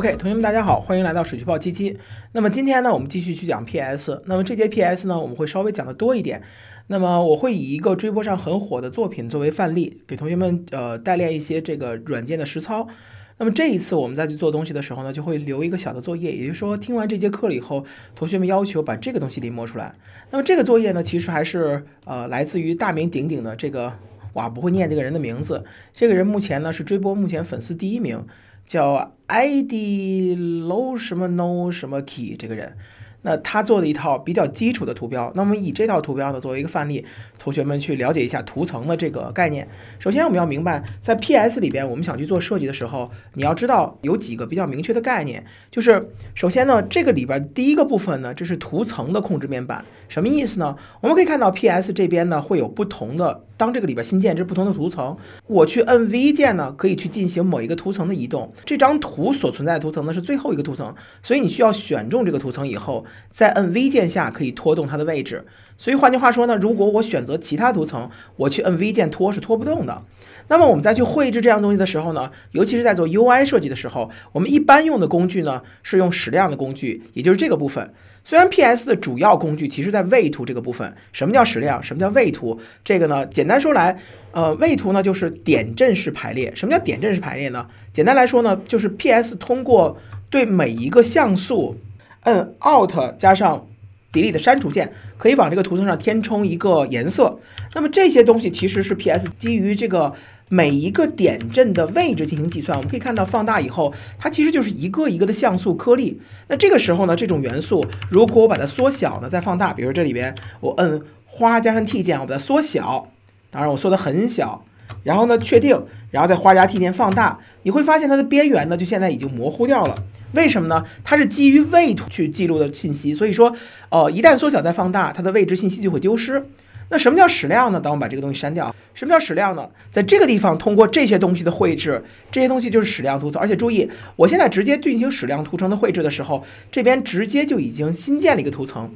OK，同学们，大家好，欢迎来到水区报七七。那么今天呢，我们继续去讲 PS。那么这节 PS 呢，我们会稍微讲的多一点。那么我会以一个追播上很火的作品作为范例，给同学们呃代练一些这个软件的实操。那么这一次我们再去做东西的时候呢，就会留一个小的作业，也就是说听完这节课了以后，同学们要求把这个东西临摸出来。那么这个作业呢，其实还是呃来自于大名鼎鼎的这个，哇不会念这个人的名字，这个人目前呢是追播目前粉丝第一名。叫 I D L 什么 No 什么 Key 这个人。那他做的一套比较基础的图标，那我们以这套图标呢作为一个范例，同学们去了解一下图层的这个概念。首先，我们要明白，在 PS 里边，我们想去做设计的时候，你要知道有几个比较明确的概念。就是首先呢，这个里边第一个部分呢，这是图层的控制面板，什么意思呢？我们可以看到 PS 这边呢会有不同的，当这个里边新建这不同的图层，我去摁 V 键呢，可以去进行某一个图层的移动。这张图所存在的图层呢是最后一个图层，所以你需要选中这个图层以后。在摁 V 键下可以拖动它的位置，所以换句话说呢，如果我选择其他图层，我去摁 V 键拖是拖不动的。那么我们再去绘制这样东西的时候呢，尤其是在做 UI 设计的时候，我们一般用的工具呢是用矢量的工具，也就是这个部分。虽然 PS 的主要工具其实在位图这个部分。什么叫矢量？什么叫位图？这个呢，简单说来，呃，位图呢就是点阵式排列。什么叫点阵式排列呢？简单来说呢，就是 PS 通过对每一个像素。摁 Alt 加上 Delete 删除键，可以往这个图层上填充一个颜色。那么这些东西其实是 PS 基于这个每一个点阵的位置进行计算。我们可以看到，放大以后，它其实就是一个一个的像素颗粒。那这个时候呢，这种元素，如果我把它缩小呢，再放大，比如这里边我摁花加上 T 键，我把它缩小，当然我缩的很小。然后呢，确定，然后再花家替田放大，你会发现它的边缘呢，就现在已经模糊掉了。为什么呢？它是基于位图去记录的信息，所以说，呃，一旦缩小再放大，它的位置信息就会丢失。那什么叫矢量呢？当我们把这个东西删掉，什么叫矢量呢？在这个地方通过这些东西的绘制，这些东西就是矢量图层。而且注意，我现在直接进行矢量图层的绘制的时候，这边直接就已经新建了一个图层，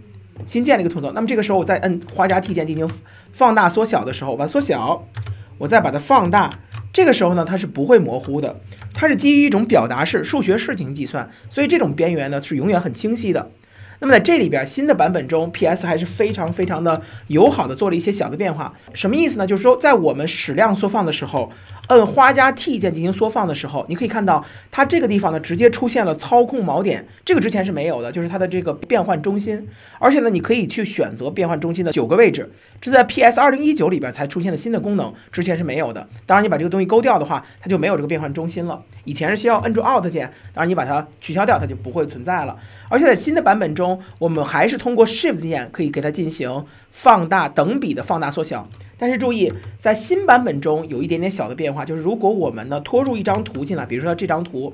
新建了一个图层。那么这个时候我再摁花家替田进行放大缩小的时候，把它缩小。我再把它放大，这个时候呢，它是不会模糊的，它是基于一种表达式、数学式型计算，所以这种边缘呢是永远很清晰的。那么在这里边，新的版本中，PS 还是非常非常的友好的做了一些小的变化。什么意思呢？就是说，在我们矢量缩放的时候，摁花加 T 键进行缩放的时候，你可以看到它这个地方呢，直接出现了操控锚点，这个之前是没有的，就是它的这个变换中心。而且呢，你可以去选择变换中心的九个位置，这在 PS 二零一九里边才出现的新的功能，之前是没有的。当然，你把这个东西勾掉的话，它就没有这个变换中心了。以前是需要摁住 Alt 键，当然你把它取消掉，它就不会存在了。而且在新的版本中，中，我们还是通过 Shift 键可以给它进行放大、等比的放大、缩小。但是注意，在新版本中有一点点小的变化，就是如果我们呢拖入一张图进来，比如说这张图，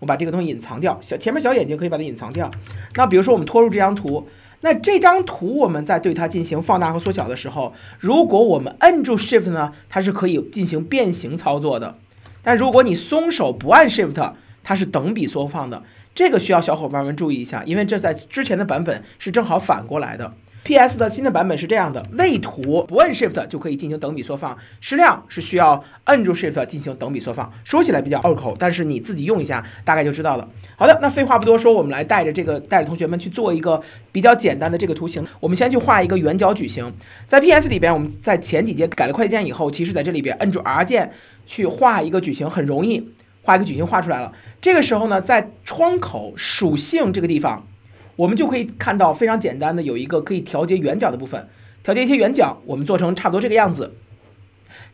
我把这个东西隐藏掉，小前面小眼睛可以把它隐藏掉。那比如说我们拖入这张图，那这张图我们在对它进行放大和缩小的时候，如果我们摁住 Shift 呢，它是可以进行变形操作的。但如果你松手不按 Shift，它是等比缩放的。这个需要小伙伴们注意一下，因为这在之前的版本是正好反过来的。PS 的新的版本是这样的：位图不按 Shift 就可以进行等比缩放，矢量是需要按住 Shift 进行等比缩放。说起来比较拗口，但是你自己用一下，大概就知道了。好的，那废话不多说，我们来带着这个，带着同学们去做一个比较简单的这个图形。我们先去画一个圆角矩形。在 PS 里边，我们在前几节改了快捷键以后，其实在这里边按住 R 键去画一个矩形很容易。画一个矩形，画出来了。这个时候呢，在窗口属性这个地方，我们就可以看到非常简单的有一个可以调节圆角的部分。调节一些圆角，我们做成差不多这个样子。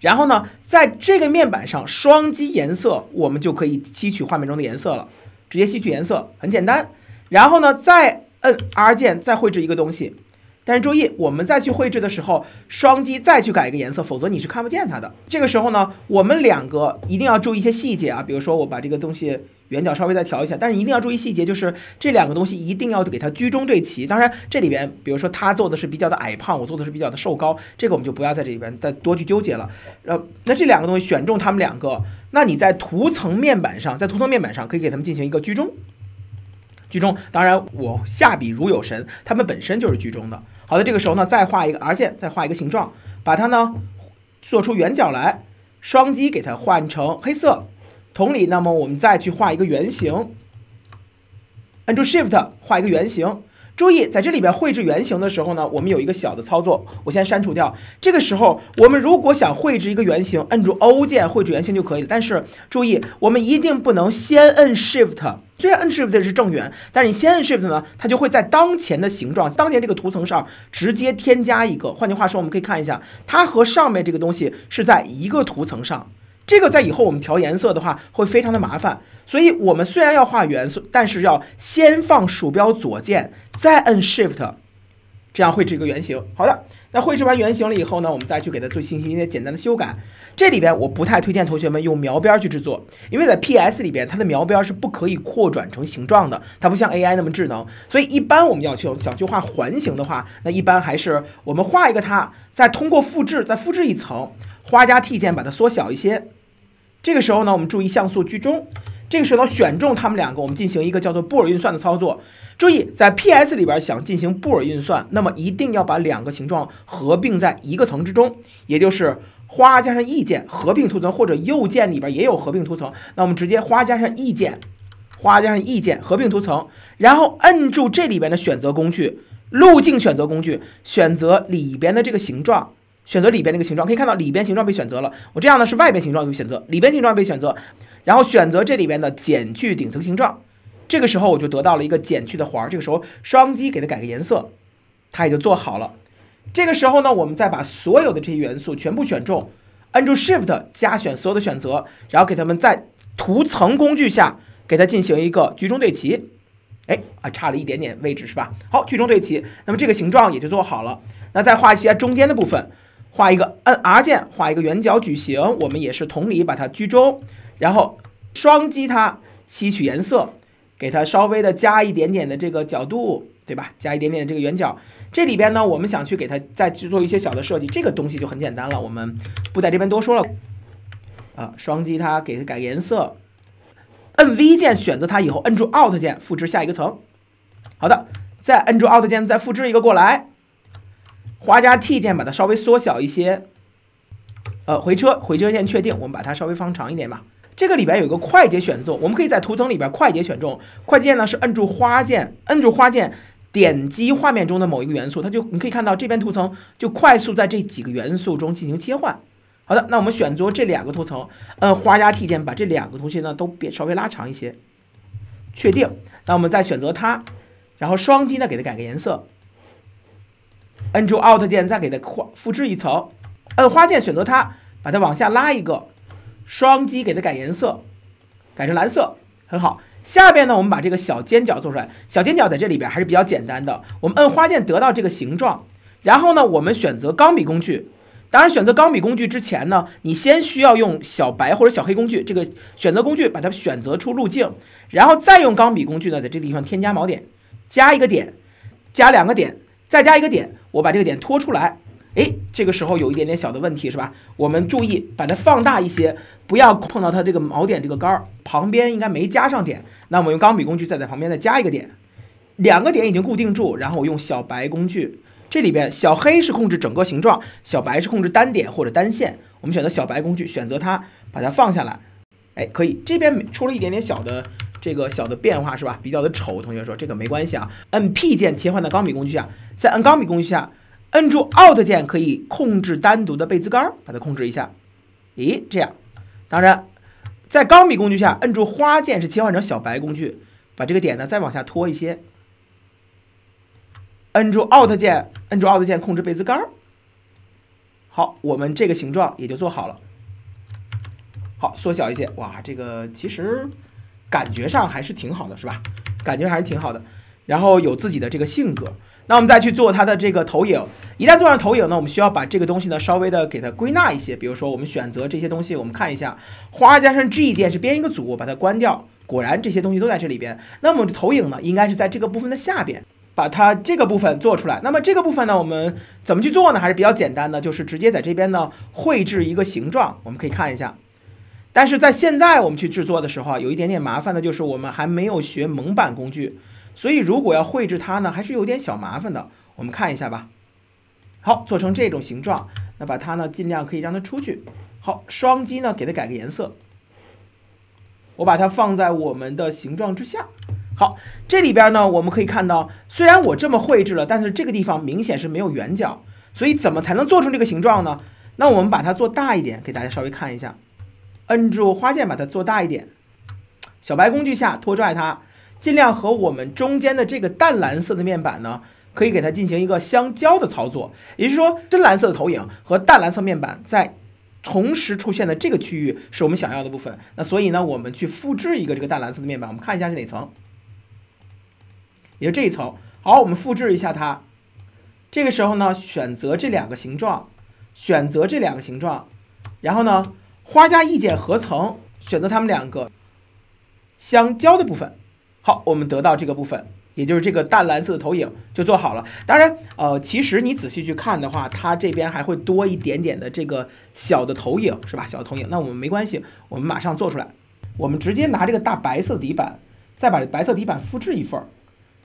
然后呢，在这个面板上双击颜色，我们就可以吸取画面中的颜色了。直接吸取颜色很简单。然后呢，再摁 R 键，再绘制一个东西。但是注意，我们再去绘制的时候，双击再去改一个颜色，否则你是看不见它的。这个时候呢，我们两个一定要注意一些细节啊，比如说我把这个东西圆角稍微再调一下，但是一定要注意细节，就是这两个东西一定要给它居中对齐。当然，这里边比如说他做的是比较的矮胖，我做的是比较的瘦高，这个我们就不要在这里边再多去纠结了。呃，那这两个东西选中它们两个，那你在图层面板上，在图层面板上可以给它们进行一个居中，居中。当然，我下笔如有神，它们本身就是居中的。好的，这个时候呢，再画一个 R 键，再画一个形状，把它呢做出圆角来，双击给它换成黑色。同理，那么我们再去画一个圆形，按住 Shift 画一个圆形。注意，在这里边绘制圆形的时候呢，我们有一个小的操作，我先删除掉。这个时候，我们如果想绘制一个圆形，摁住 O 键绘制圆形就可以了。但是注意，我们一定不能先摁 Shift。虽然摁 Shift 是正圆，但是你先摁 Shift 呢，它就会在当前的形状、当前这个图层上直接添加一个。换句话说，我们可以看一下，它和上面这个东西是在一个图层上。这个在以后我们调颜色的话会非常的麻烦，所以我们虽然要画元素，但是要先放鼠标左键，再按 Shift，这样绘制一个圆形。好的，那绘制完圆形了以后呢，我们再去给它做进行一些简单的修改。这里边我不太推荐同学们用描边去制作，因为在 PS 里边它的描边是不可以扩转成形状的，它不像 AI 那么智能。所以一般我们要去想去画环形的话，那一般还是我们画一个它，再通过复制再复制一层。花加 T 键把它缩小一些，这个时候呢，我们注意像素居中。这个时候选中它们两个，我们进行一个叫做布尔运算的操作。注意，在 PS 里边想进行布尔运算，那么一定要把两个形状合并在一个层之中，也就是花加上 E 键合并图层，或者右键里边也有合并图层。那我们直接花加上 E 键，花加上 E 键合并图层，然后摁住这里边的选择工具，路径选择工具，选择里边的这个形状。选择里边那个形状，可以看到里边形状被选择了。我这样呢是外边形状被选择，里边形状被选择。然后选择这里边的减去顶层形状，这个时候我就得到了一个减去的环。这个时候双击给它改个颜色，它也就做好了。这个时候呢，我们再把所有的这些元素全部选中，按住 Shift 加选所有的选择，然后给它们在图层工具下给它进行一个居中对齐。哎啊，差了一点点位置是吧？好，居中对齐，那么这个形状也就做好了。那再画一些中间的部分。画一个，按 R 键画一个圆角矩形，我们也是同理把它居中，然后双击它吸取颜色，给它稍微的加一点点的这个角度，对吧？加一点点这个圆角。这里边呢，我们想去给它再去做一些小的设计，这个东西就很简单了，我们不在这边多说了。啊，双击它给它改颜色，摁 V 键选择它以后，摁住 Alt 键复制下一个层。好的，再摁住 Alt 键再复制一个过来。花加 T 键把它稍微缩小一些，呃，回车，回车键确定。我们把它稍微放长一点吧。这个里边有一个快捷选中，我们可以在图层里边快捷选中。快捷键呢是摁住花键，摁住花键点击画面中的某一个元素，它就你可以看到这边图层就快速在这几个元素中进行切换。好的，那我们选择这两个图层，摁花加 T 键把这两个图形呢都变稍微拉长一些，确定。那我们再选择它，然后双击呢给它改个颜色。摁住 Alt 键，再给它扩复制一层。摁花键选择它，把它往下拉一个。双击给它改颜色，改成蓝色，很好。下边呢，我们把这个小尖角做出来。小尖角在这里边还是比较简单的。我们摁花键得到这个形状，然后呢，我们选择钢笔工具。当然，选择钢笔工具之前呢，你先需要用小白或者小黑工具这个选择工具把它选择出路径，然后再用钢笔工具呢，在这个地方添加锚点，加一个点，加两个点。再加一个点，我把这个点拖出来，哎，这个时候有一点点小的问题是吧？我们注意把它放大一些，不要碰到它这个锚点这个杆儿，旁边应该没加上点。那我们用钢笔工具再在旁边再加一个点，两个点已经固定住，然后我用小白工具，这里边小黑是控制整个形状，小白是控制单点或者单线，我们选择小白工具，选择它，把它放下来，哎，可以，这边出了一点点小的。这个小的变化是吧？比较的丑，同学说这个没关系啊。按 P 键切换到钢笔工具下，在按钢笔工具下，按住 Alt 键可以控制单独的贝兹杆，把它控制一下。咦，这样，当然，在钢笔工具下，按住花键是切换成小白工具，把这个点呢再往下拖一些。按住 Alt 键，按住 Alt 键控制贝兹杆。好，我们这个形状也就做好了。好，缩小一些，哇，这个其实。感觉上还是挺好的，是吧？感觉还是挺好的。然后有自己的这个性格。那我们再去做它的这个投影。一旦做上投影呢，我们需要把这个东西呢稍微的给它归纳一些。比如说，我们选择这些东西，我们看一下，花加上 G 键是编一个组，把它关掉。果然这些东西都在这里边。那么投影呢，应该是在这个部分的下边，把它这个部分做出来。那么这个部分呢，我们怎么去做呢？还是比较简单的，就是直接在这边呢绘制一个形状。我们可以看一下。但是在现在我们去制作的时候啊，有一点点麻烦的就是我们还没有学蒙版工具，所以如果要绘制它呢，还是有点小麻烦的。我们看一下吧。好，做成这种形状，那把它呢尽量可以让它出去。好，双击呢给它改个颜色。我把它放在我们的形状之下。好，这里边呢我们可以看到，虽然我这么绘制了，但是这个地方明显是没有圆角，所以怎么才能做成这个形状呢？那我们把它做大一点，给大家稍微看一下。摁住花键把它做大一点。小白工具下拖拽它，尽量和我们中间的这个淡蓝色的面板呢，可以给它进行一个相交的操作。也就是说，深蓝色的投影和淡蓝色面板在同时出现的这个区域，是我们想要的部分。那所以呢，我们去复制一个这个淡蓝色的面板。我们看一下是哪层，也就这一层。好，我们复制一下它。这个时候呢，选择这两个形状，选择这两个形状，然后呢。花加一减合成，选择它们两个相交的部分。好，我们得到这个部分，也就是这个淡蓝色的投影就做好了。当然，呃，其实你仔细去看的话，它这边还会多一点点的这个小的投影，是吧？小的投影，那我们没关系，我们马上做出来。我们直接拿这个大白色底板，再把白色底板复制一份儿，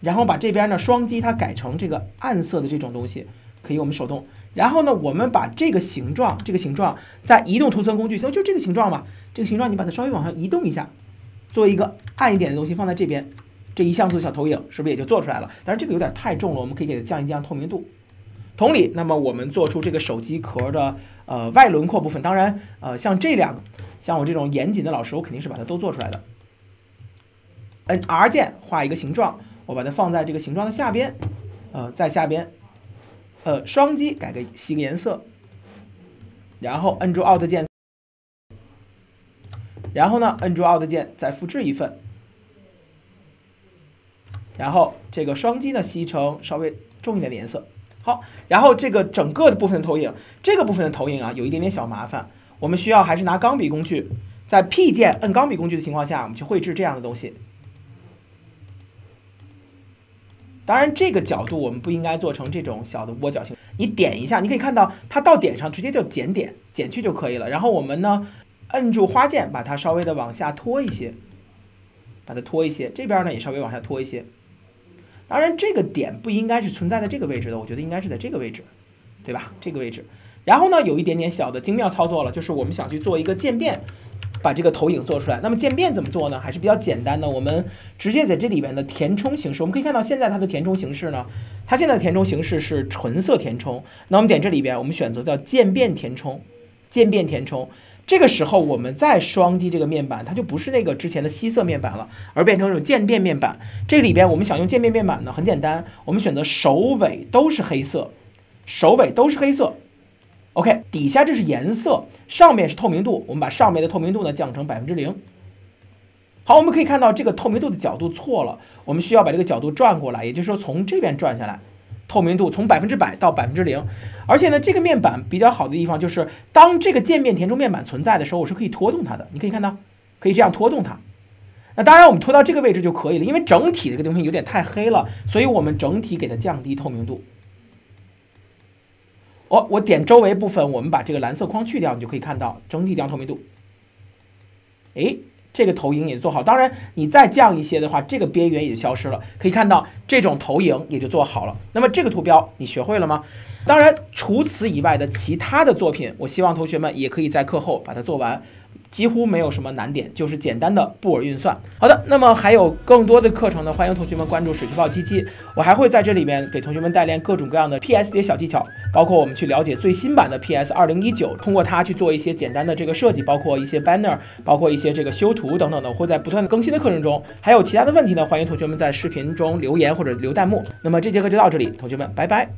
然后把这边呢双击它改成这个暗色的这种东西，可以我们手动。然后呢，我们把这个形状，这个形状，在移动图层工具就就这个形状吧，这个形状你把它稍微往上移动一下，做一个暗一点的东西放在这边，这一像素小投影是不是也就做出来了？但是这个有点太重了，我们可以给它降一降透明度。同理，那么我们做出这个手机壳的呃外轮廓部分。当然，呃，像这两个，像我这种严谨的老师，我肯定是把它都做出来的。按 R 键画一个形状，我把它放在这个形状的下边，呃，在下边。呃，双击改个新颜色，然后摁住 Alt 键，然后呢，摁住 Alt 键再复制一份，然后这个双击呢吸成稍微重一点的颜色。好，然后这个整个的部分的投影，这个部分的投影啊有一点点小麻烦，我们需要还是拿钢笔工具，在 P 键摁钢笔工具的情况下，我们去绘制这样的东西。当然，这个角度我们不应该做成这种小的窝角形。你点一下，你可以看到它到点上直接就减点，减去就可以了。然后我们呢，摁住花键，把它稍微的往下拖一些，把它拖一些，这边呢也稍微往下拖一些。当然，这个点不应该是存在在这个位置的，我觉得应该是在这个位置，对吧？这个位置。然后呢，有一点点小的精妙操作了，就是我们想去做一个渐变。把这个投影做出来，那么渐变怎么做呢？还是比较简单的，我们直接在这里边的填充形式，我们可以看到现在它的填充形式呢，它现在的填充形式是纯色填充。那我们点这里边，我们选择叫渐变填充，渐变填充。这个时候我们再双击这个面板，它就不是那个之前的吸色面板了，而变成这种渐变面板。这里边我们想用渐变面板呢，很简单，我们选择首尾都是黑色，首尾都是黑色。OK，底下这是颜色，上面是透明度。我们把上面的透明度呢降成百分之零。好，我们可以看到这个透明度的角度错了，我们需要把这个角度转过来，也就是说从这边转下来，透明度从百分之百到百分之零。而且呢，这个面板比较好的地方就是，当这个渐变填充面板存在的时候，我是可以拖动它的。你可以看到，可以这样拖动它。那当然，我们拖到这个位置就可以了，因为整体这个东西有点太黑了，所以我们整体给它降低透明度。我我点周围部分，我们把这个蓝色框去掉，你就可以看到整体降透明度。哎，这个投影也做好。当然，你再降一些的话，这个边缘也就消失了。可以看到，这种投影也就做好了。那么这个图标你学会了吗？当然，除此以外的其他的作品，我希望同学们也可以在课后把它做完。几乎没有什么难点，就是简单的布尔运算。好的，那么还有更多的课程呢，欢迎同学们关注水区报七七，我还会在这里面给同学们代练各种各样的 PS 的小技巧，包括我们去了解最新版的 PS 二零一九，通过它去做一些简单的这个设计，包括一些 banner，包括一些这个修图等等的。我会在不断的更新的课程中，还有其他的问题呢，欢迎同学们在视频中留言或者留弹幕。那么这节课就到这里，同学们拜拜。